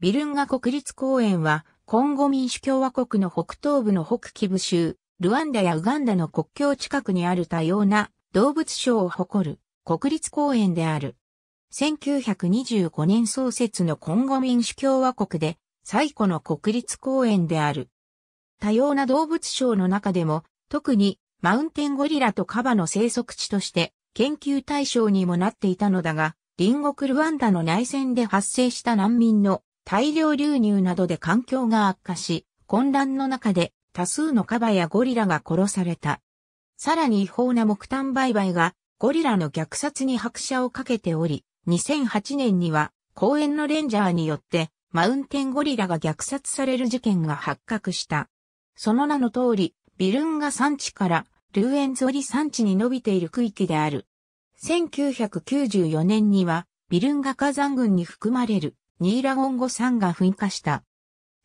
ビルンガ国立公園は、コンゴ民主共和国の北東部の北キブ州、ルワンダやウガンダの国境近くにある多様な動物賞を誇る国立公園である。1925年創設のコンゴ民主共和国で最古の国立公園である。多様な動物賞の中でも、特にマウンテンゴリラとカバの生息地として研究対象にもなっていたのだが、隣国ルワンダの内戦で発生した難民の大量流入などで環境が悪化し、混乱の中で多数のカバやゴリラが殺された。さらに違法な木炭売買がゴリラの虐殺に拍車をかけており、2008年には公園のレンジャーによってマウンテンゴリラが虐殺される事件が発覚した。その名の通り、ビルンガ山地からルーエンゾリ山地に伸びている区域である。1994年にはビルンガ火山群に含まれるニーラゴンゴ山が噴火した。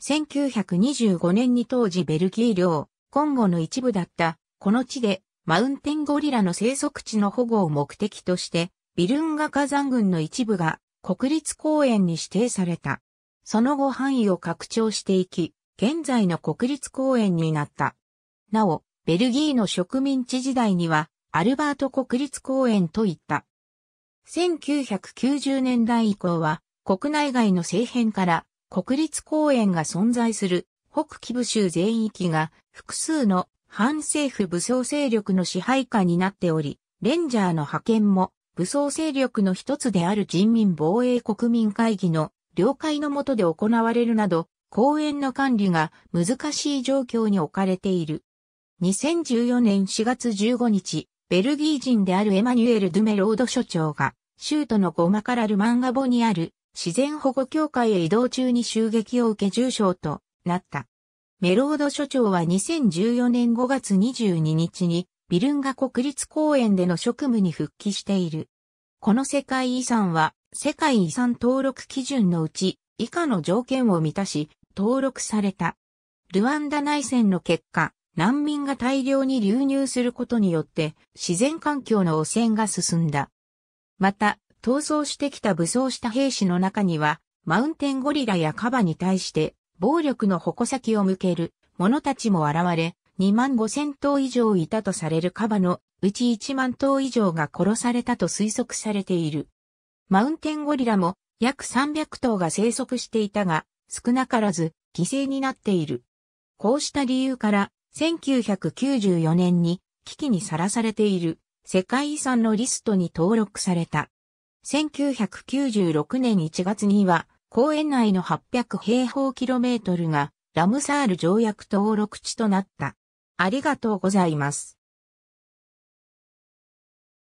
1925年に当時ベルギー領、コンゴの一部だった、この地で、マウンテンゴリラの生息地の保護を目的として、ビルンガ火山群の一部が国立公園に指定された。その後範囲を拡張していき、現在の国立公園になった。なお、ベルギーの植民地時代には、アルバート国立公園といった。1990年代以降は、国内外の政変から国立公園が存在する北キブ州全域が複数の反政府武装勢力の支配下になっており、レンジャーの派遣も武装勢力の一つである人民防衛国民会議の了解のもとで行われるなど、公園の管理が難しい状況に置かれている。2014年4月15日、ベルギー人であるエマニュエル・ドゥメロード所長が、州都のゴマからルマンガボにある自然保護協会へ移動中に襲撃を受け重傷となった。メロード所長は2014年5月22日にビルンガ国立公園での職務に復帰している。この世界遺産は世界遺産登録基準のうち以下の条件を満たし登録された。ルワンダ内戦の結果、難民が大量に流入することによって自然環境の汚染が進んだ。また、逃走してきた武装した兵士の中には、マウンテンゴリラやカバに対して、暴力の矛先を向ける者たちも現れ、2万5千頭以上いたとされるカバのうち1万頭以上が殺されたと推測されている。マウンテンゴリラも約300頭が生息していたが、少なからず犠牲になっている。こうした理由から、1994年に危機にさらされている世界遺産のリストに登録された。1996年1月には、公園内の800平方キロメートルがラムサール条約登録地となった。ありがとうございます。